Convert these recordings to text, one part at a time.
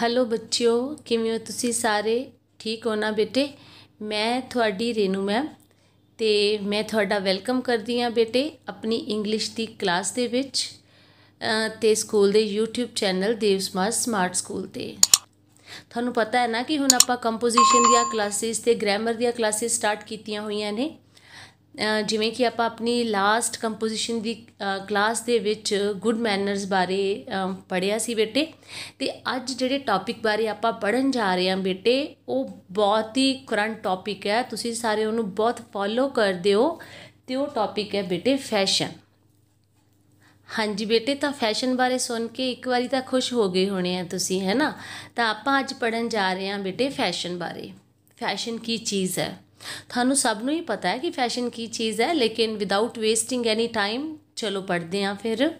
Hello ਬੱਚਿਓ ਕਿਵੇਂ ਹੋ ਤੁਸੀਂ ਸਾਰੇ ਠੀਕ ਹੋ ਨਾ ਬੇਟੇ ਮੈਂ ਤੁਹਾਡੀ ਰੇਨੂ ਮੈਮ ਤੇ ਮੈਂ ਤੁਹਾਡਾ ਵੈਲਕਮ ਕਰਦੀ ਹਾਂ ਬੇਟੇ ਆਪਣੀ ਇੰਗਲਿਸ਼ ਦੀ ਕਲਾਸ ਦੇ ਵਿੱਚ ਤੇ ਸਕੂਲ ਦੇ YouTube channel Devsamaj smart school ਤੇ ਤੁਹਾਨੂੰ ਪਤਾ ਹੈ ਨਾ ਕਿ ਹੁਣ ਆਪਾਂ ਕੰਪੋਜੀਸ਼ਨ ਦੀਆਂ ਕਲਾਸਿਸ ਤੇ ਗ੍ਰਾਮਰ ਦੀਆਂ ਕਲਾਸਿਸ ਸਟਾਰਟ ਕੀਤੀਆਂ ਹੋਈਆਂ ਨੇ ਜਿਵੇਂ ਕਿ ਆਪਾਂ ਆਪਣੀ ਲਾਸਟ ਕੰਪੋਜੀਸ਼ਨ ਦੀ ਕਲਾਸ ਦੇ ਵਿੱਚ ਗੁੱਡ ਮੈਨਰਸ ਬਾਰੇ ਪੜਿਆ ਸੀ ਬੇਟੇ ਤੇ ਅੱਜ ਜਿਹੜੇ ਟੌਪਿਕ ਬਾਰੇ ਆਪਾਂ ਪੜਨ ਜਾ ਰਹੇ ਹਾਂ ਬੇਟੇ ਉਹ ਬਹੁਤ ਹੀ ਕਰੰਟ ਟੌਪਿਕ ਹੈ ਤੁਸੀਂ ਸਾਰੇ ਉਹਨੂੰ ਬਹੁਤ ਫੋਲੋ ਕਰਦੇ ਹੋ ਤੇ ਉਹ ਟੌਪਿਕ ਹੈ ਬੇਟੇ ਫੈਸ਼ਨ ਹਾਂਜੀ ਬੇਟੇ ਤਾਂ ਫੈਸ਼ਨ ਬਾਰੇ ਸੁਣ ਕੇ ਇੱਕ ਵਾਰੀ ਤਾਂ ਖੁਸ਼ ਹੋ ਗਏ ਹੋਣੇ ਆ ਤੁਸੀਂ ਹੈ ਨਾ ਤਾਂ ਆਪਾਂ ਅੱਜ ਪੜਨ ਜਾ ਰਹੇ ਹਾਂ ਬੇਟੇ ਫੈਸ਼ਨ ਬਾਰੇ ਫੈਸ਼ਨ ਕੀ ਚੀਜ਼ ਹੈ ਤੁਹਾਨੂੰ ਸਭ ਨੂੰ ਹੀ ਪਤਾ ਹੈ ਕਿ ਫੈਸ਼ਨ ਕੀ ਚੀਜ਼ ਹੈ ਲੇਕਿਨ ਵਿਦਆਊਟ ਵੇਸਟਿੰਗ ਐਨੀ ਟਾਈਮ ਚਲੋ ਪੜਦੇ ਆ ਫਿਰ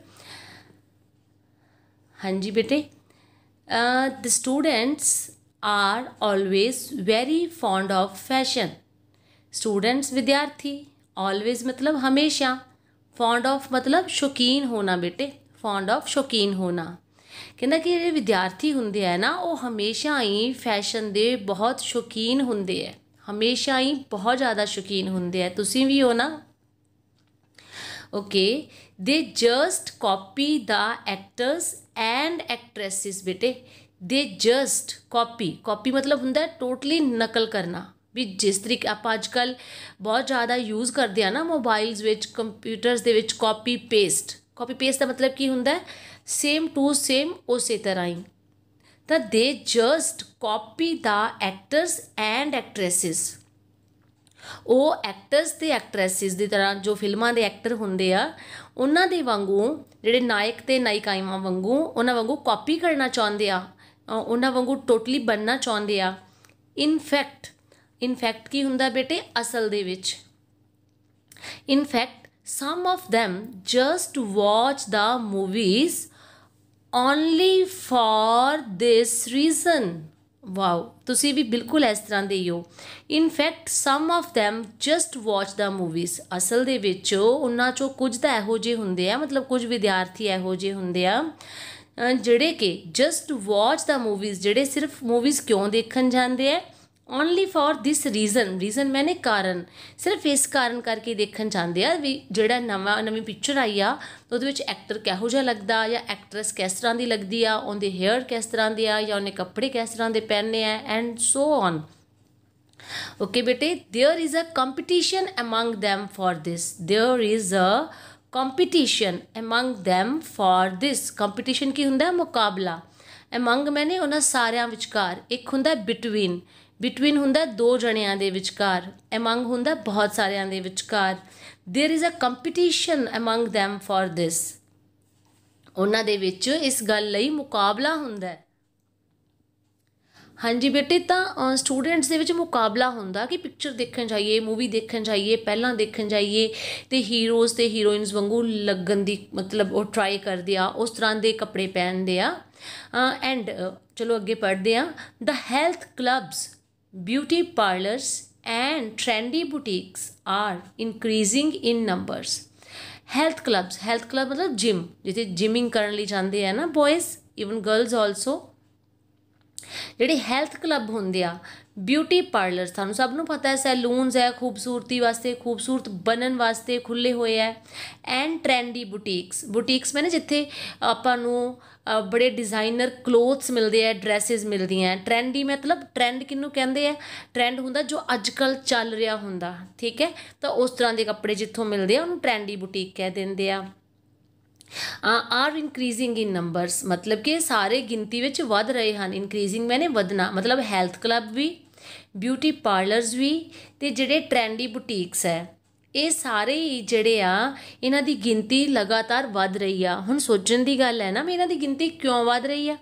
ਹਾਂਜੀ ਬੇਟੇ uh the students are always very fond of fashion students ਵਿਦਿਆਰਥੀ ਆਲਵੇਸ ਮਤਲਬ ਹਮੇਸ਼ਾ ਫੌਂਡ ਆਫ ਮਤਲਬ ਸ਼ੌਕੀਨ ਹੋਣਾ ਬੇਟੇ ਫੌਂਡ ਆਫ ਸ਼ੌਕੀਨ ਹੋਣਾ ਕਹਿੰਦਾ ਕਿ ਜਿਹੜੇ ਵਿਦਿਆਰਥੀ ਹੁੰਦੇ ਆ ਨਾ ਉਹ ਹਮੇਸ਼ਾ ਹੀ ਫੈਸ਼ਨ ਦੇ ਬਹੁਤ ਸ਼ੌਕੀਨ ਹੁੰਦੇ ਆ ਹਮੇਸ਼ਾ ਹੀ ਬਹੁਤ ਜ਼ਿਆਦਾ ਸ਼ੁਕੀਨ ਹੁੰਦੇ ਆ ਤੁਸੀਂ ਵੀ ਹੋ ਨਾ okay they just copy the actors and actresses ਬੇਟੇ ਦੇ ਜਸਟ ਕਾਪੀ ਕਾਪੀ ਮਤਲਬ ਹੁੰਦਾ ਟੋਟਲੀ ਨਕਲ ਕਰਨਾ ਵੀ ਜਿਸ ਤਰੀਕੇ ਆਪਾਂ ਅੱਜ ਕੱਲ ਬਹੁਤ ਜ਼ਿਆਦਾ ਯੂਜ਼ ਕਰਦੇ ਆ ਨਾ ਮੋਬਾਈਲਸ ਵਿੱਚ ਕੰਪਿਊਟਰਸ ਦੇ ਵਿੱਚ ਕਾਪੀ ਪੇਸਟ ਕਾਪੀ ਪੇਸਟ ਦਾ ਮਤਲਬ ਕੀ ਹੁੰਦਾ ਸੇਮ ਟੂ ਸੇਮ ਉਸੇ ਤਰ੍ਹਾਂ ਹੀ ਤਾਂ they just copy the actors and actresses ਉਹ ਐਕਟਰਸ ਤੇ ਐਕਟ੍ਰੈਸਸ ਦੀ ਤਰ੍ਹਾਂ ਜੋ ਫਿਲਮਾਂ ਦੇ ਐਕਟਰ ਹੁੰਦੇ ਆ ਉਹਨਾਂ ਦੇ ਵਾਂਗੂ ਜਿਹੜੇ ਨਾਇਕ ਤੇ ਨਾਇਕਾਵਾਂ ਵਾਂਗੂ ਉਹਨਾਂ ਵਾਂਗੂ ਕਾਪੀ ਕਰਨਾ ਚਾਹੁੰਦੇ ਆ ਉਹਨਾਂ ਵਾਂਗੂ ਟੋਟਲੀ ਬੰਨਣਾ ਚਾਹੁੰਦੇ ਆ ਇਨਫੈਕਟ ਇਨਫੈਕਟ ਕੀ ਹੁੰਦਾ ਬੇਟੇ ਅਸਲ ਦੇ ਵਿੱਚ in fact some of them just watch the movies only for this reason wow ਤੁਸੀਂ ਵੀ ਬਿਲਕੁਲ ਇਸ ਤਰ੍ਹਾਂ ਦੇ ਹੀ ਹੋ in fact some of them just watch the movies ਅਸਲ ਦੇ ਵਿੱਚ ਉਹਨਾਂ ਚੋਂ ਕੁਝ ਤਾਂ ਇਹੋ ਜਿਹੇ ਹੁੰਦੇ ਆ ਮਤਲਬ ਕੁਝ ਵਿਦਿਆਰਥੀ ਇਹੋ ਜਿਹੇ ਹੁੰਦੇ ਆ ਜਿਹੜੇ ਕਿ ਜਸਟ ਵਾਚ ਦਾ ਮੂਵੀਜ਼ ਜਿਹੜੇ ਸਿਰਫ ਮੂਵੀਜ਼ ਕਿਉਂ ਦੇਖਣ ਜਾਂਦੇ ਆ only for this reason reason ਮੈਨੇ ਕਾਰਨ ਸਿਰਫ ਇਸ ਕਾਰਨ ਕਰਕੇ ਦੇਖਣ ਜਾਂਦੇ ਆ ਵੀ ਜਿਹੜਾ ਨਵਾਂ ਨਵੀਂ ਪਿਕਚਰ ਆਈ ਆ ਉਹਦੇ ਵਿੱਚ ਐਕਟਰ ਕਿਹੋ ਜਿਹਾ ਲੱਗਦਾ ਜਾਂ ਐਕਟਰੈਸ ਕਿਸ ਤਰ੍ਹਾਂ ਦੀ ਲੱਗਦੀ ਆ ਉਹਦੇ ਹੇਅਰ ਕਿਸ ਤਰ੍ਹਾਂ ਦੇ ਆ ਜਾਂ ਉਹਨੇ ਕੱਪੜੇ ਕਿਸ ਤਰ੍ਹਾਂ ਦੇ ਪਹਿਨੇ ਆ ਐਂਡ ਸੋ ਔਨ ਓਕੇ ਬੇਟੇ there is a competition among them for this there is a competition among them for this competition ਕੀ ਹੁੰਦਾ ਹੈ ਮੁਕਾਬਲਾ ਅਮੰਗ ਮੈਨੇ ਉਹਨਾਂ ਸਾਰਿਆਂ ਵਿਚਕਾਰ ਇੱਕ ਹੁੰਦਾ ਬਿਟਵੀਨ ਬਿਟਵੀਨ ਹੁੰਦਾ ਦੋ ਜਣਿਆਂ ਦੇ ਵਿਚਕਾਰ ਅਮੰਗ ਹੁੰਦਾ ਬਹੁਤ ਸਾਰਿਆਂ ਦੇ ਵਿਚਕਾਰ there is a competition among them for this ਉਹਨਾਂ ਦੇ ਵਿੱਚ ਇਸ ਗੱਲ ਲਈ ਮੁਕਾਬਲਾ ਹੁੰਦਾ ਹੈ ਹਾਂਜੀ ਬੇਟੇ ਤਾਂ ਸਟੂਡੈਂਟਸ ਦੇ ਵਿੱਚ ਮੁਕਾਬਲਾ ਹੁੰਦਾ ਕਿ ਪਿਕਚਰ ਦੇਖਣ ਜਾਈਏ ਮੂਵੀ ਦੇਖਣ ਜਾਈਏ ਪਹਿਲਾਂ ਦੇਖਣ ਜਾਈਏ ਤੇ ਹੀਰੋਜ਼ ਤੇ ਹੀਰੋਇਨਸ ਵਾਂਗੂ ਲੱਗਣ ਦੀ ਮਤਲਬ ਉਹ ਟਰਾਈ ਕਰਦੇ ਆ ਉਸ ਤਰ੍ਹਾਂ ਦੇ ਕੱਪੜੇ ਪਹਿਨਦੇ ਆ ਐਂਡ ਚਲੋ ਅੱਗੇ ਪੜ੍ਹਦੇ ਆ the health clubs beauty parlors and trendy boutiques are increasing in numbers. Health clubs health club मतलब जिम जिथे जिमिंग ਕਰਨ ਲਈ ਜਾਂਦੇ ਆ ਨਾ ਬॉयਜ਼ ਇਵਨ ਗਰਲਸ ਆਲਸੋ ਜਿਹੜੇ ਹੈਲਥ ਕਲੱਬ ਹੁੰਦੇ ਆ ਬਿਊਟੀ ਪਾਰਲਰ ਸਾਨੂੰ ਸਭ ਨੂੰ ਪਤਾ ਹੈ ਸੈਲੂਨਸ ਹੈ ਖੂਬਸੂਰਤੀ ਵਾਸਤੇ ਖੂਬਸੂਰਤ ਬਣਨ ਵਾਸਤੇ ਖੁੱਲੇ ਹੋਏ ਐ ਐਂਡ ਟ੍ਰੈਂਡੀ ਬੁਟੀਕਸ ਬੁਟੀਕਸ ਮੈਨੇ ਜਿੱਥੇ ਆਪਾਂ ਨੂੰ ਬੜੇ ਡਿਜ਼ਾਈਨਰ ਕਲੋਥਸ ਮਿਲਦੇ ਐ ਡਰੈਸਸ ਮਿਲਦੀਆਂ ਟ੍ਰੈਂਡੀ ਮਤਲਬ ਟ੍ਰੈਂਡ ਕਿੰਨੂੰ ਕਹਿੰਦੇ ਐ ਟ੍ਰੈਂਡ ਹੁੰਦਾ ਜੋ ਅੱਜਕੱਲ ਚੱਲ ਰਿਹਾ ਹੁੰਦਾ ਠੀਕ ਐ ਤਾਂ ਉਸ ਤਰ੍ਹਾਂ ਦੇ ਕੱਪੜੇ ਜਿੱਥੋਂ ਮਿਲਦੇ ਆ ਉਹਨੂੰ ਟ੍ਰੈਂਡੀ ਬੁਟੀਕ ਕਹਿ ਦਿੰਦੇ ਆ ਆਰ ਇਨਕਰੀਜ਼ਿੰਗ ਇਨ ਨੰਬਰਸ ਮਤਲਬ ਕਿ ਸਾਰੇ ਗਿਣਤੀ ਵਿੱਚ ਵੱਧ ਰਹੇ ਹਨ ਇਨਕਰੀਜ਼ਿੰਗ ਮੈਨੇ ਵਧਣਾ ਮਤਲਬ ਹੈਲਥ ਕਲੱਬ ਵੀ ਬਿਊਟੀ ਪਾਰਲਰਸ ਵੀ ਤੇ ਜਿਹੜੇ ਟ੍ਰੈਂਡੀ ਬੁਟੀਕਸ ਹੈ ਇਹ ਸਾਰੇ ਹੀ ਜਿਹੜੇ ਆ ਇਹਨਾਂ ਦੀ ਗਿਣਤੀ ਲਗਾਤਾਰ ਵੱਧ ਰਹੀ ਆ ਹੁਣ ਸੋਚਣ ਦੀ ਗੱਲ ਹੈ ਨਾ ਵੀ ਇਹਨਾਂ ਦੀ ਗਿਣਤੀ ਕਿਉਂ ਵੱਧ ਰਹੀ ਆ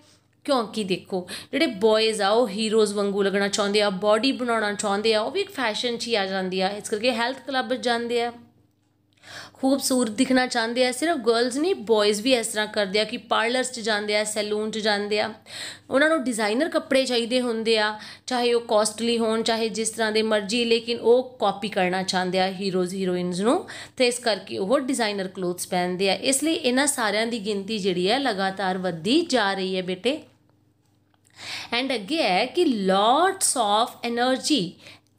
ਕਿਉਂਕਿ ਦੇਖੋ ਜਿਹੜੇ ਬॉयਜ਼ ਆ ਉਹ ਹੀਰੋਜ਼ ਵਾਂਗੂ ਲੱਗਣਾ ਚਾਹੁੰਦੇ ਆ ਬਾਡੀ ਬਣਾਉਣਾ ਚਾਹੁੰਦੇ ਆ ਉਹ ਵੀ ਇੱਕ ਫੈਸ਼ਨ 'ਚ ਹੀ ਆ ਜਾਂਦੀ ਆ ਇਸ ਕਰਕੇ ਹੈਲਥ ਕਲੱਬ ਜਾਂਦੇ ਆ ਖੂਬਸੂਰਤ ਦਿਖਣਾ ਚਾਹੁੰਦੇ ਆ ਸਿਰਫ ਗਰਲਸ ਨਹੀਂ ਬॉयਜ਼ ਵੀ ਇਸ ਤਰ੍ਹਾਂ ਕਰਦੇ ਆ ਕਿ ਪਾਰਲਰਸ 'ਚ ਜਾਂਦੇ ਆ ਸੈਲੂਨ 'ਚ ਜਾਂਦੇ ਆ ਉਹਨਾਂ ਨੂੰ ਡਿਜ਼ਾਈਨਰ ਕੱਪੜੇ ਚਾਹੀਦੇ ਹੁੰਦੇ ਆ ਚਾਹੇ ਉਹ ਕਾਸਟਲੀ ਹੋਣ ਚਾਹੇ ਜਿਸ ਤਰ੍ਹਾਂ ਦੇ ਮਰਜ਼ੀ ਲੇਕਿਨ ਉਹ ਕਾਪੀ ਕਰਨਾ ਚਾਹੁੰਦੇ ਆ ਹੀਰੋਜ਼ ਹੀਰੋਇਨਸ ਨੂੰ ਤੇ ਇਸ ਕਰਕੇ ਉਹ ਡਿਜ਼ਾਈਨਰ ਕਲੋਥਸ ਪਹਿਨਦੇ ਆ ਇਸ ਲਈ ਇਹਨਾਂ ਸਾਰਿਆਂ ਦੀ ਗਿਣਤੀ ਜਿਹੜੀ ਹੈ ਲਗਾਤਾਰ ਵੱਧਦੀ ਜਾ ਰਹੀ ਹੈ ਬੇਟੇ ਐਂਡ ਅਗੇ ਹੈ ਕਿ lots of energy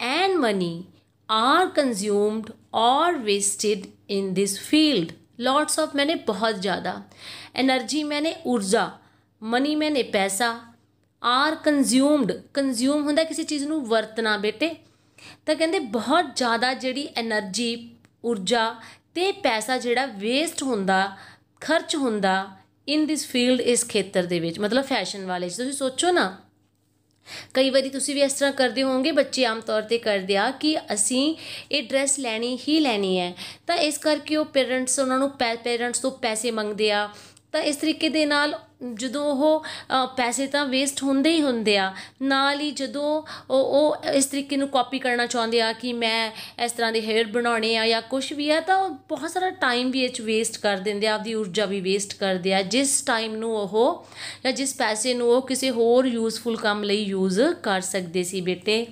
and money are consumed or wasted in this field lots of मैंने बहुत ज़्यादा एनर्जी मैंने ऊर्जा ਮਨੀ ਮੈਨੇ ਪੈਸਾ ਆਰ ਕੰਜ਼ਿਊਮਡ ਕੰਜ਼ਿਊਮ ਹੁੰਦਾ ਕਿਸੇ ਚੀਜ਼ ਨੂੰ ਵਰਤਣਾ ਬੇਟੇ ਤਾਂ ਕਹਿੰਦੇ ਬਹੁਤ ਜ਼ਿਆਦਾ ਜਿਹੜੀ એનર્ਜੀ ਊਰਜਾ ਤੇ ਪੈਸਾ ਜਿਹੜਾ ਵੇਸਟ ਹੁੰਦਾ ਖਰਚ ਹੁੰਦਾ ਇਨ ਦਿਸ ਫੀਲਡ ਇਸ ਖੇਤਰ ਦੇ ਵਿੱਚ ਮਤਲਬ ਫੈਸ਼ਨ ਵਾਲੇ ਤੁਸੀਂ ਸੋਚੋ ਨਾ ਕਈ ਵਾਰੀ ਤੁਸੀਂ ਵੀ ਇਸ ਤਰ੍ਹਾਂ ਕਰਦੇ ਹੋਵੋਗੇ ਬੱਚੇ ਆਮ ਤੌਰ ਤੇ ਕਰਦੇ ਆ ਕਿ ਅਸੀਂ ਇਹ ਡਰੈਸ ਲੈਣੀ ਹੀ ਲੈਣੀ ਹੈ ਤਾਂ ਇਸ ਕਰਕੇ ਉਹ ਪੇਰੈਂਟਸ ਉਹਨਾਂ ਨੂੰ ਪੇਰੈਂਟਸ ਤੋਂ ਪੈਸੇ ਮੰਗਦੇ ਆ ਤਾਂ ਇਸ ਤਰੀਕੇ ਦੇ ਨਾਲ ਜਦੋਂ ਉਹ ਪੈਸੇ ਤਾਂ ਵੇਸਟ ਹੁੰਦੇ ਹੀ ਹੁੰਦੇ ਆ ਨਾਲ ਹੀ ਜਦੋਂ ਉਹ ਇਸ ਤਰੀਕੇ ਨੂੰ ਕਾਪੀ ਕਰਨਾ ਚਾਹੁੰਦੇ ਆ ਕਿ ਮੈਂ ਇਸ ਤਰ੍ਹਾਂ ਦੇ ਹੇਅਰ ਬਣਾਉਣੇ ਆ ਜਾਂ ਕੁਝ ਵੀ ਆ ਤਾਂ ਬਹੁਤ ਸਾਰਾ ਟਾਈਮ ਵੀ ਇਹ ਚ ਵੇਸਟ ਕਰ ਦਿੰਦੇ ਆ ਆਪਦੀ ਊਰਜਾ ਵੀ ਵੇਸਟ ਕਰਦੇ ਆ ਜਿਸ ਟਾਈਮ ਨੂੰ ਉਹ ਜਾਂ ਜਿਸ ਪੈਸੇ ਨੂੰ ਉਹ ਕਿਸੇ ਹੋਰ ਯੂਸਫੁਲ ਕੰਮ ਲਈ ਯੂਜ਼ ਕਰ ਸਕਦੇ ਸੀ ਬੇਟੇ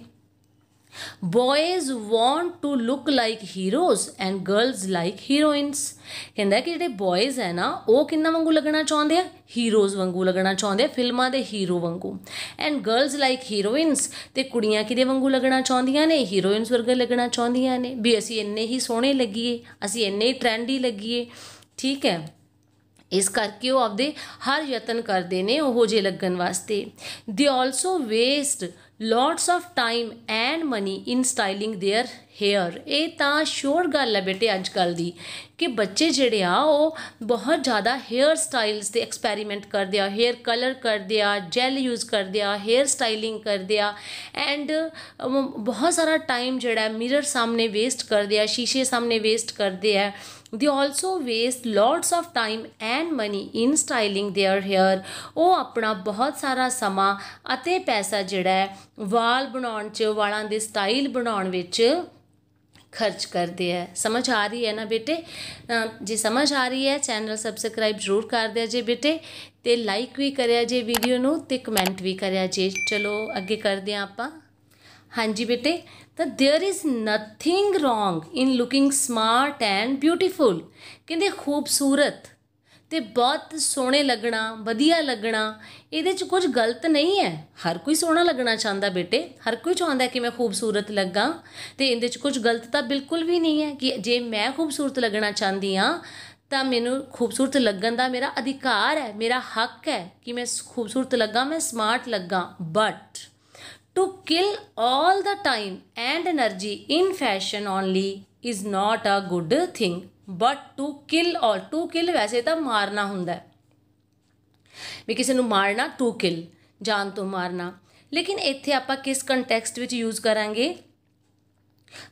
boys want to look like heroes and girls like heroines ਕਹਿੰਦਾ ਕਿ ਜਿਹੜੇ ਬॉयਜ਼ ਹੈ ਨਾ ਉਹ ਕਿੰਨਾ ਵਾਂਗੂ ਲੱਗਣਾ ਚਾਹੁੰਦੇ ਆ ਹੀਰੋਜ਼ ਵਾਂਗੂ ਲੱਗਣਾ ਚਾਹੁੰਦੇ ਆ ਫਿਲਮਾਂ ਦੇ ਹੀਰੋ ਵਾਂਗੂ ਐਂਡ ਗਰਲਜ਼ ਲਾਈਕ ਹੀਰੋਇਨਸ ਤੇ ਕੁੜੀਆਂ ਕਿਦੇ ਵਾਂਗੂ ਲੱਗਣਾ ਚਾਹੁੰਦੀਆਂ ਨੇ ਹੀਰੋਇਨਸ ਵਰਗੇ ਲੱਗਣਾ ਚਾਹੁੰਦੀਆਂ ਨੇ ਵੀ ਅਸੀਂ ਇੰਨੇ ਹੀ ਸੋਹਣੇ ਲੱਗੀਏ ਅਸੀਂ ਇੰਨੇ ਹੀ ਟ੍ਰੈਂਡੀ ਲੱਗੀਏ ਠੀਕ ਹੈ ਇਸ ਕਰਕੇ ਉਹ ਆਪਦੇ ਹਰ ਯਤਨ ਕਰਦੇ ਨੇ ਉਹੋ ਜੇ ਲੱਗਣ ਵਾਸਤੇ they also waste lots of time and money in styling their hair ਇਹ ਤਾਂ ਸ਼ੋਰ ਗੱਲ ਹੈ ਬੇਟੇ ਅੱਜ ਕੱਲ ਦੀ ਕਿ ਬੱਚੇ ਜਿਹੜੇ ਆ ਉਹ ਬਹੁਤ ਜ਼ਿਆਦਾ ਹੇਅਰ ਸਟਾਈਲਸ ਤੇ ਐਕਸਪੈਰੀਮੈਂਟ ਕਰਦੇ ਆ ਹੇਅਰ ਕਲਰ ਕਰਦੇ ਆ ਜੈਲ ਯੂਜ਼ ਕਰਦੇ ਆ ਹੇਅਰ ਸਟਾਈਲਿੰਗ ਕਰਦੇ ਆ ਐਂਡ ਬਹੁਤ ਸਾਰਾ ਟਾਈਮ ਜਿਹੜਾ ਮਿਰਰ ਸਾਹਮਣੇ ਵੇਸਟ ਕਰਦੇ ਆ ਸ਼ੀਸ਼ੇ ਸਾਹਮਣੇ ਵੇਸਟ ਕਰਦੇ ਆ they also waste lots of time and money in styling their hair ਉਹ ਆਪਣਾ ਬਹੁਤ ਸਾਰਾ ਸਮਾਂ ਅਤੇ ਪੈਸਾ ਜਿਹੜਾ ਹੈ ਵਾਲ ਬਣਾਉਣ 'ਚ ਵਾਲਾਂ ਦੇ ਸਟਾਈਲ ਬਣਾਉਣ ਵਿੱਚ ਖਰਚ ਕਰਦੇ ਆ ਸਮਝ ਆ ਰਹੀ ਹੈ ਨਾ ਬੇਟੇ ਜੇ ਸਮਝ ਆ ਰਹੀ ਹੈ ਚੈਨਲ ਸਬਸਕ੍ਰਾਈਬ ਜ਼ਰੂਰ ਕਰ ਦਿਆ ਜੇ ਬੇਟੇ ਤੇ ਲਾਈਕ ਵੀ ਕਰਿਆ ਜੇ ਵੀਡੀਓ ਨੂੰ ਤੇ ਕਮੈਂਟ ਵੀ ਕਰਿਆ ਜੇ ਚਲੋ ਅੱਗੇ ਕਰਦੇ ਆ ਆਪਾਂ ਹਾਂਜੀ ਬੇਟੇ ਤਾਂ there is nothing wrong in looking smart and beautiful ਕਹਿੰਦੇ ਖੂਬਸੂਰਤ ਤੇ ਬਹੁਤ ਸੋਹਣੇ ਲੱਗਣਾ ਵਧੀਆ ਲੱਗਣਾ ਇਹਦੇ 'ਚ ਕੁਝ ਗਲਤ ਨਹੀਂ ਹੈ ਹਰ ਕੋਈ ਸੋਹਣਾ ਲੱਗਣਾ ਚਾਹੁੰਦਾ ਬੇਟੇ ਹਰ ਕੋਈ ਚਾਹੁੰਦਾ ਕਿ ਮੈਂ ਖੂਬਸੂਰਤ ਲੱਗਾ ਤੇ ਇਹਦੇ 'ਚ ਕੁਝ ਗਲਤ ਤਾਂ ਬਿਲਕੁਲ ਵੀ ਨਹੀਂ ਹੈ ਕਿ ਜੇ ਮੈਂ ਖੂਬਸੂਰਤ ਲੱਗਣਾ ਚਾਹੁੰਦੀ ਆ ਤਾਂ ਮੈਨੂੰ ਖੂਬਸੂਰਤ ਲੱਗਣ ਦਾ ਮੇਰਾ ਅਧਿਕਾਰ ਹੈ ਮੇਰਾ ਹੱਕ ਹੈ ਕਿ ਮੈਂ ਖੂਬਸੂਰਤ ਲੱਗਾ ਮੈਂ ਸਮਾਰਟ ਲੱਗਾ but to kill 올 the time and energy in fashion only is not a good thing but to kill or to kill ਵੈਸੇ ਤਾਂ ਮਾਰਨਾ ਹੁੰਦਾ ਹੈ ਵੀ ਕਿਸੇ ਨੂੰ ਮਾਰਨਾ ਟੂ ਕਿਲ ਜਾਨ ਤੋਂ ਮਾਰਨਾ ਲੇਕਿਨ ਇੱਥੇ ਆਪਾਂ ਕਿਸ ਕੰਟੈਕਸਟ ਵਿੱਚ ਯੂਜ਼ ਕਰਾਂਗੇ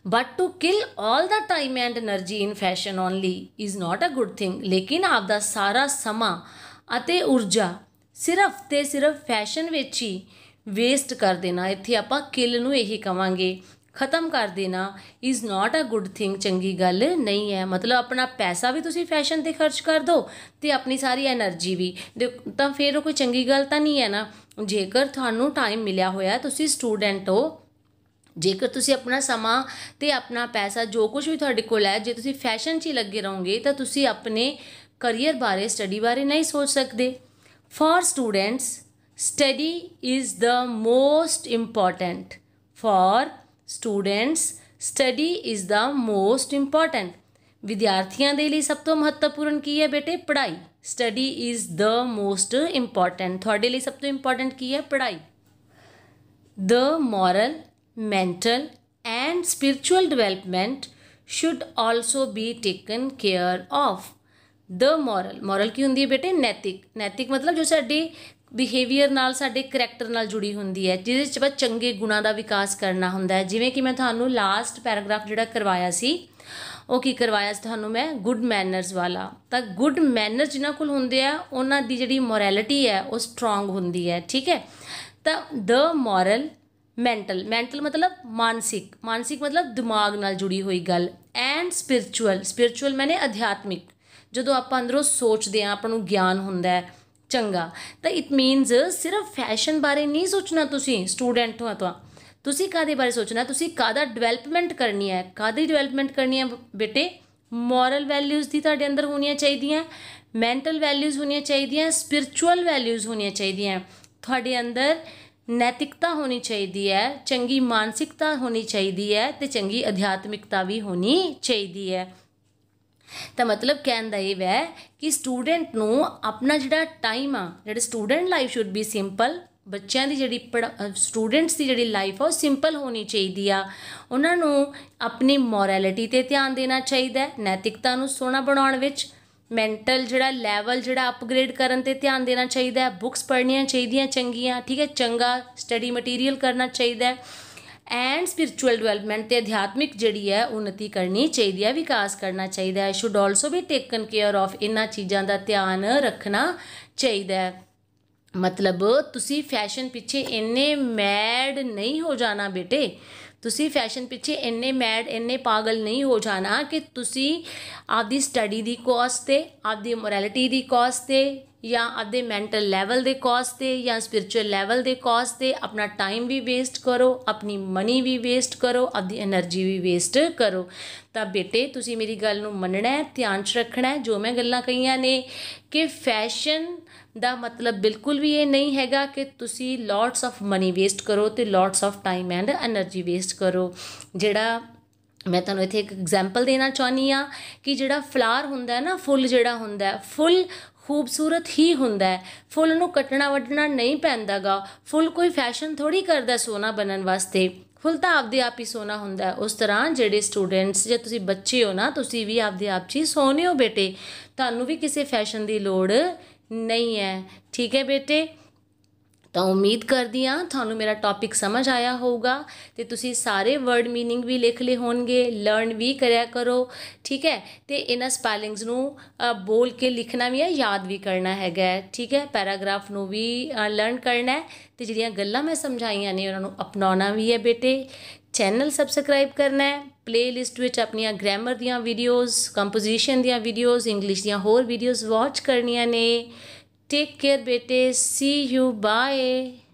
but to kill all the time and energy in fashion only is not a good thing ਲੇਕਿਨ ਆਪ ਦਾ ਸਾਰਾ ਸਮਾਂ ਅਤੇ ਊਰਜਾ ਸਿਰਫ ਤੇ ਸਿਰਫ ਫੈਸ਼ਨ ਵਿੱਚ ਹੀ ਵੇਸਟ ਕਰ ਦੇਣਾ ਇੱਥੇ ਆਪਾਂ ਕਿਲ ਨੂੰ ਇਹੀ ਕਵਾਂਗੇ ਖਤਮ ਕਰ ਦੇਣਾ is not a good thing ਚੰਗੀ ਗੱਲ ਨਹੀਂ ਹੈ ਮਤਲਬ ਆਪਣਾ ਪੈਸਾ ਵੀ ਤੁਸੀਂ ਫੈਸ਼ਨ ਤੇ ਖਰਚ ਕਰ ਦੋ ਤੇ ਆਪਣੀ ਸਾਰੀ એનર્ਜੀ ਵੀ ਤਾਂ ਫਿਰ ਉਹ ਕੋਈ ਚੰਗੀ ਗੱਲ ਤਾਂ ਨਹੀਂ ਹੈ ਨਾ ਜੇਕਰ ਤੁਹਾਨੂੰ ਟਾਈਮ ਮਿਲਿਆ ਹੋਇਆ ਤੁਸੀਂ ਸਟੂਡੈਂਟ ਹੋ ਜੇਕਰ ਤੁਸੀਂ ਆਪਣਾ ਸਮਾਂ ਤੇ ਆਪਣਾ ਪੈਸਾ ਜੋ ਕੁਝ ਵੀ ਤੁਹਾਡੇ ਕੋਲ ਹੈ ਜੇ ਤੁਸੀਂ ਫੈਸ਼ਨ 'ਚ ਹੀ ਲੱਗੇ ਰਹੋਗੇ ਤਾਂ ਤੁਸੀਂ ਆਪਣੇ ਕਰੀਅਰ ਬਾਰੇ ਸਟੱਡੀ ਬਾਰੇ ਨਹੀਂ ਸੋਚ ਸਕਦੇ for students study is the most important for students study is the most important विद्यार्थियों के लिए सब तो महत्वपूर्ण की है बेटे पढ़ाई study is the most important थोड़े लिए सब तो इंपॉर्टेंट की है पढ़ाई the moral mental and spiritual development should also be taken care of the moral moral की होंगी बेटे नैतिक नैतिक मतलब जो साढ़े ਬਿਹੇਵੀਅਰ ਨਾਲ ਸਾਡੇ ਕੈਰੈਕਟਰ ਨਾਲ ਜੁੜੀ ਹੁੰਦੀ ਹੈ ਜਿਹਦੇ ਵਿੱਚ ਬਸ ਚੰਗੇ ਗੁਣਾਂ ਦਾ ਵਿਕਾਸ ਕਰਨਾ ਹੁੰਦਾ ਹੈ ਜਿਵੇਂ ਕਿ ਮੈਂ ਤੁਹਾਨੂੰ ਲਾਸਟ ਪੈਰਾਗ੍ਰਾਫ ਜਿਹੜਾ ਕਰਵਾਇਆ ਸੀ ਉਹ ਕੀ ਕਰਵਾਇਆ ਸੀ ਤੁਹਾਨੂੰ ਮੈਂ ਗੁੱਡ ਮੈਨਰਸ ਵਾਲਾ ਤਾਂ ਗੁੱਡ ਮੈਨਰ ਜਿਨ੍ਹਾਂ ਕੋਲ ਹੁੰਦੇ ਆ ਉਹਨਾਂ ਦੀ ਜਿਹੜੀ ਮੋਰੈਲਿਟੀ ਹੈ ਉਹ ਸਟਰੋਂਗ ਹੁੰਦੀ ਹੈ ਠੀਕ ਹੈ ਤਾਂ ਦ ਮੋਰਲ ਮੈਂਟਲ ਮੈਂਟਲ ਮਤਲਬ ਮਾਨਸਿਕ ਮਾਨਸਿਕ ਮਤਲਬ ਦਿਮਾਗ ਨਾਲ ਜੁੜੀ ਹੋਈ ਗੱਲ ਐਂਡ ਸਪਿਰਚੁਅਲ ਸਪਿਰਚੁਅਲ ਮੈਨੇ ਅਧਿਆਤਮਿਕ ਜਦੋਂ ਆਪਾਂ ਅੰਦਰੋਂ ਸੋਚਦੇ ਆ ਆਪਾਂ ਨੂੰ ਗਿਆਨ ਹੁੰਦਾ ਹੈ ਚੰਗਾ ਤਾਂ ਇਟ ਮੀਨਸ ਸਿਰਫ ਫੈਸ਼ਨ ਬਾਰੇ ਨਹੀਂ ਸੋਚਣਾ ਤੁਸੀਂ ਸਟੂਡੈਂਟ ਹੋ ਤਾਂ ਤੁਸੀਂ ਕਾਦੇ ਬਾਰੇ ਸੋਚਣਾ ਤੁਸੀਂ ਕਾਦਾ ਡਿਵੈਲਪਮੈਂਟ ਕਰਨੀ ਹੈ ਕਾਦੀ ਡਿਵੈਲਪਮੈਂਟ ਕਰਨੀ ਹੈ ਬੇਟੇ ਮੋਰਲ ਵੈਲਿਊਜ਼ ਦੀ ਤੁਹਾਡੇ ਅੰਦਰ ਹੋਣੀਆਂ ਚਾਹੀਦੀਆਂ ਮੈਂਟਲ ਵੈਲਿਊਜ਼ ਹੋਣੀਆਂ ਚਾਹੀਦੀਆਂ ਸਪਿਰਚੁਅਲ ਵੈਲਿਊਜ਼ ਹੋਣੀਆਂ ਚਾਹੀਦੀਆਂ ਤੁਹਾਡੇ ਅੰਦਰ ਨੈਤਿਕਤਾ ਹੋਣੀ ਚਾਹੀਦੀ ਹੈ ਚੰਗੀ ਮਾਨਸਿਕਤਾ ਹੋਣੀ ਚਾਹੀਦੀ ਹੈ ਤੇ ਚੰਗੀ ਅਧਿਆਤਮਿਕਤਾ ਵੀ ਹੋਣੀ ਚਾਹੀਦੀ ਹੈ ਤਾਂ ਮਤਲਬ ਕਹਿਣ ਦਾ ਇਹ ਹੈ ਕਿ ਸਟੂਡੈਂਟ ਨੂੰ ਆਪਣਾ ਜਿਹੜਾ ਟਾਈਮ ਆ ਜਿਹੜਾ student life should be simple ਬੱਚਿਆਂ ਦੀ ਜਿਹੜੀ ਸਟੂਡੈਂਟਸ ਦੀ ਜਿਹੜੀ ਲਾਈਫ ਆ ਉਹ ਸਿੰਪਲ ਹੋਣੀ ਚਾਹੀਦੀ ਆ ਉਹਨਾਂ ਨੂੰ ਆਪਣੀ ਮੋਰੈਲਿਟੀ ਤੇ ਧਿਆਨ ਦੇਣਾ ਚਾਹੀਦਾ ਹੈ ਨੈਤਿਕਤਾ ਨੂੰ ਸੋਹਣਾ ਬਣਾਉਣ ਵਿੱਚ ਮੈਂਟਲ ਜਿਹੜਾ ਲੈਵਲ ਜਿਹੜਾ ਅਪਗ੍ਰੇਡ ਕਰਨ ਤੇ ਧਿਆਨ ਦੇਣਾ ਚਾਹੀਦਾ ਹੈ ਬੁੱਕਸ ਪੜ੍ਹਨੀਆਂ ਚਾਹੀਦੀਆਂ ਚੰਗੀਆਂ ਠੀਕ ਹੈ ਚੰਗਾ ਸਟੱਡੀ ਮਟੀਰੀਅਲ ਕਰਨਾ ਚਾਹੀਦਾ ਹੈ ਐਂਡ ਸਪਿਰਚੁਅਲ ਡਿਵੈਲਪਮੈਂਟ ਤੇ ਅਧਿਆਤਮਿਕ ਜਿਹੜੀ ਹੈ ਉਨਤੀ ਕਰਨੀ ਚਾਹੀਦੀ ਹੈ ਵਿਕਾਸ ਕਰਨਾ ਚਾਹੀਦਾ ਹੈ should also be taken care of ਇਨਾਂ ਚੀਜ਼ਾਂ ਦਾ ਧਿਆਨ ਰੱਖਣਾ ਚਾਹੀਦਾ ਹੈ ਮਤਲਬ ਤੁਸੀਂ ਫੈਸ਼ਨ ਪਿੱਛੇ ਇੰਨੇ ਮੈਡ ਨਹੀਂ ਹੋ ਜਾਣਾ ਬੇਟੇ ਤੁਸੀਂ ਫੈਸ਼ਨ ਪਿੱਛੇ ਇੰਨੇ ਮੈਡ ਇੰਨੇ ਪਾਗਲ ਨਹੀਂ ਹੋ ਜਾਣਾ ਕਿ ਤੁਸੀਂ ਆਪਦੀ ਸਟੱਡੀ ਦੀ ਕੋਸਟ ਤੇ ਆਪਦੀ ਮੋਰੈਲਿਟੀ ਦੀ ਕੋਸਟ ਤੇ ਜਾਂ ਆਪਦੇ ਮੈਂਟਲ ਲੈਵਲ ਦੇ ਕੋਸਟ ਤੇ ਜਾਂ ਸਪਿਰਚੁਅਲ ਲੈਵਲ ਦੇ ਕੋਸਟ ਤੇ ਆਪਣਾ ਟਾਈਮ ਵੀ ਵੇਸਟ ਕਰੋ ਆਪਣੀ ਮਨੀ ਵੀ ਵੇਸਟ ਕਰੋ ਆਪਦੀ એનર્ਜੀ ਵੀ ਵੇਸਟ ਕਰੋ ਤਾਂ ਬੇਟੇ ਤੁਸੀਂ ਮੇਰੀ ਗੱਲ ਨੂੰ ਮੰਨਣਾ ਹੈ ਧਿਆਨ ਚ ਰੱਖਣਾ ਹੈ ਜੋ ਮੈਂ ਗੱਲਾਂ ਕਹੀਆਂ ਨੇ ਕਿ ਫੈਸ਼ਨ ਦਾ ਮਤਲਬ ਬਿਲਕੁਲ ਵੀ ਇਹ ਨਹੀਂ ਹੈਗਾ ਕਿ ਤੁਸੀਂ ਲੋਟਸ ਆਫ ਮਨੀ ਵੇਸਟ ਕਰੋ ਤੇ lots of time and energy waste ਕਰੋ ਜਿਹੜਾ ਮੈਂ ਤੁਹਾਨੂੰ ਇੱਥੇ ਇੱਕ ਐਗਜ਼ਾਮਪਲ ਦੇਣਾ ਚਾਹਨੀ ਆ ਕਿ ਜਿਹੜਾ ਫਲਾਰ ਹੁੰਦਾ ਨਾ ਫੁੱਲ ਜਿਹੜਾ ਹੁੰਦਾ ਫੁੱਲ ਖੂਬਸੂਰਤ ਹੀ ਹੁੰਦਾ ਹੈ ਫੁੱਲ ਨੂੰ ਕੱਟਣਾ ਵੱਢਣਾ ਨਹੀਂ ਪੈਂਦਾਗਾ ਫੁੱਲ ਕੋਈ ਫੈਸ਼ਨ ਥੋੜੀ ਕਰਦਾ ਸੋਨਾ ਬਣਨ ਵਾਸਤੇ ਫੁੱਲ ਤਾਂ ਆਪਦੇ ਆਪ ਹੀ ਸੋਨਾ ਹੁੰਦਾ ਉਸ ਤਰ੍ਹਾਂ ਜਿਹੜੇ ਸਟੂਡੈਂਟਸ ਜੇ ਤੁਸੀਂ ਬੱਚੇ ਹੋ ਨਾ ਤੁਸੀਂ ਵੀ ਆਪਦੇ ਆਪ 'ਚ ਸੋਨੇ ਹੋ ਬੇਟੇ ਤੁਹਾਨੂੰ ਵੀ ਕਿਸੇ ਫੈਸ਼ਨ ਦੀ ਲੋੜ ਨਹੀਂ ਹੈ ਠੀਕ ਹੈ ਬੇਟੇ ਤਾਂ ਉਮੀਦ ਕਰਦੀ ਆ ਤੁਹਾਨੂੰ ਮੇਰਾ ਟੌਪਿਕ ਸਮਝ ਆਇਆ ਹੋਊਗਾ ਤੇ ਤੁਸੀਂ ਸਾਰੇ ਵਰਡ मीनिंग ਵੀ ਲਿਖ ਲਏ ਹੋਣਗੇ ਲਰਨ ਵੀ ਕਰਿਆ ਕਰੋ ਠੀਕ ਹੈ ਤੇ ਇਹਨਾਂ ਸਪੈਲਿੰਗਸ ਨੂੰ ਬੋਲ ਕੇ ਲਿਖਣਾ ਵੀ ਹੈ ਯਾਦ ਵੀ ਕਰਨਾ ਹੈਗਾ ਠੀਕ ਹੈ ਪੈਰਾਗ੍ਰਾਫ ਨੂੰ ਵੀ ਲਰਨ ਕਰਨਾ ਹੈ ਤੇ ਜਿਹੜੀਆਂ ਗੱਲਾਂ ਮੈਂ ਸਮਝਾਈਆਂ ਨੇ ਉਹਨਾਂ ਨੂੰ ਅਪਣਾਉਣਾ ਵੀ ਹੈ ਬੇਟੇ ਚੈਨਲ ਸਬਸਕ੍ਰਾਈਬ ਕਰਨਾ ਹੈ ਪਲੇਲਿਸਟ ਵਿੱਚ ਆਪਣੀਆਂ ਗ੍ਰਾਮਰ ਦੀਆਂ ਵੀਡੀਓਜ਼ ਕੰਪੋਜੀਸ਼ਨ ਦੀਆਂ ਵੀਡੀਓਜ਼ ਇੰਗਲਿਸ਼ ਦੀਆਂ ਹੋਰ ਵੀਡੀਓਜ਼ ਵਾਚ ਕਰਨੀਆਂ ਨੇ ਟੇਕ ਕੇਅਰ ਬੇਟੇ ਸੀ ਯੂ ਬਾਏ